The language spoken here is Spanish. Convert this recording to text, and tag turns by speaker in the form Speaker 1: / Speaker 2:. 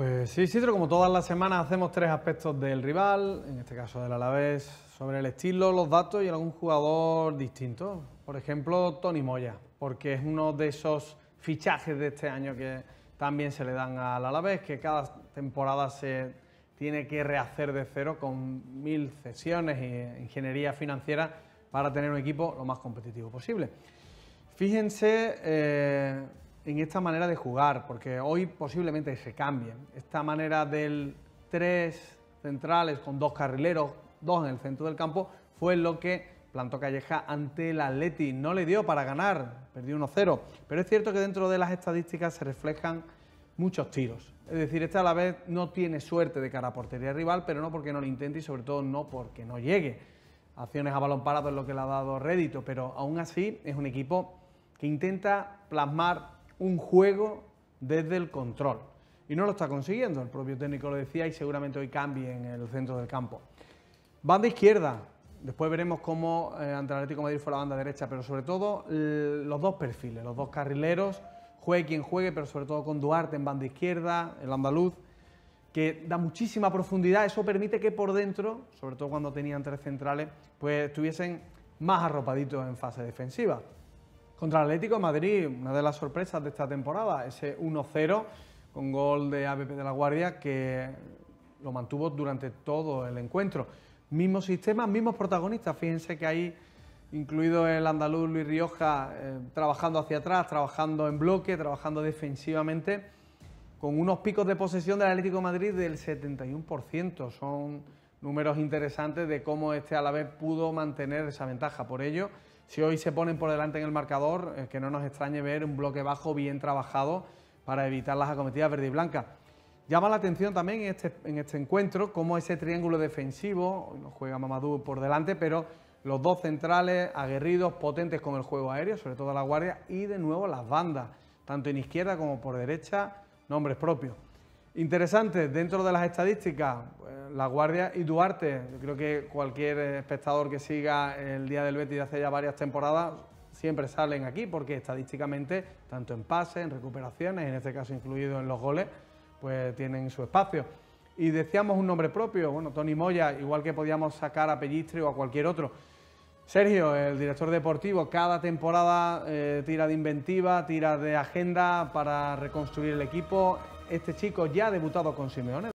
Speaker 1: Pues sí, Citro, como todas las semanas hacemos tres aspectos del rival, en este caso del Alavés, sobre el estilo, los datos y algún jugador distinto. Por ejemplo, Tony Moya, porque es uno de esos fichajes de este año que también se le dan al Alavés, que cada temporada se tiene que rehacer de cero con mil sesiones e ingeniería financiera para tener un equipo lo más competitivo posible. Fíjense... Eh, en esta manera de jugar, porque hoy posiblemente se cambie. Esta manera del tres centrales con dos carrileros, dos en el centro del campo, fue lo que plantó Calleja ante el Atleti. No le dio para ganar, perdió 1-0. Pero es cierto que dentro de las estadísticas se reflejan muchos tiros. Es decir, este a la vez no tiene suerte de cara a portería rival, pero no porque no lo intente y sobre todo no porque no llegue. Acciones a balón parado es lo que le ha dado rédito, pero aún así es un equipo que intenta plasmar un juego desde el control. Y no lo está consiguiendo, el propio técnico lo decía y seguramente hoy cambie en el centro del campo. Banda izquierda, después veremos cómo eh, ante el Atlético Madrid fue la banda derecha, pero sobre todo los dos perfiles, los dos carrileros, juegue quien juegue, pero sobre todo con Duarte en banda izquierda, el andaluz, que da muchísima profundidad, eso permite que por dentro, sobre todo cuando tenían tres centrales, pues estuviesen más arropaditos en fase defensiva. Contra el Atlético Madrid, una de las sorpresas de esta temporada, ese 1-0 con gol de ABP de la Guardia que lo mantuvo durante todo el encuentro. Mismos sistemas, mismos protagonistas. Fíjense que ahí, incluido el andaluz Luis Rioja, eh, trabajando hacia atrás, trabajando en bloque, trabajando defensivamente, con unos picos de posesión del Atlético Madrid del 71%. Son números interesantes de cómo este vez pudo mantener esa ventaja. Por ello, si hoy se ponen por delante en el marcador, eh, que no nos extrañe ver un bloque bajo bien trabajado para evitar las acometidas verde y blanca. Llama la atención también en este, este encuentro cómo ese triángulo defensivo, nos juega Mamadou por delante, pero los dos centrales aguerridos, potentes con el juego aéreo, sobre todo la guardia, y de nuevo las bandas, tanto en izquierda como por derecha, nombres propios. Interesante, dentro de las estadísticas, eh, La Guardia y Duarte, yo creo que cualquier espectador que siga el Día del Betis de hace ya varias temporadas, siempre salen aquí porque estadísticamente, tanto en pases, en recuperaciones, en este caso incluido en los goles, pues tienen su espacio. Y decíamos un nombre propio, bueno, Tony Moya, igual que podíamos sacar a Pellistri o a cualquier otro. Sergio, el director deportivo, cada temporada eh, tira de inventiva, tira de agenda para reconstruir el equipo este chico ya ha debutado con Simeone.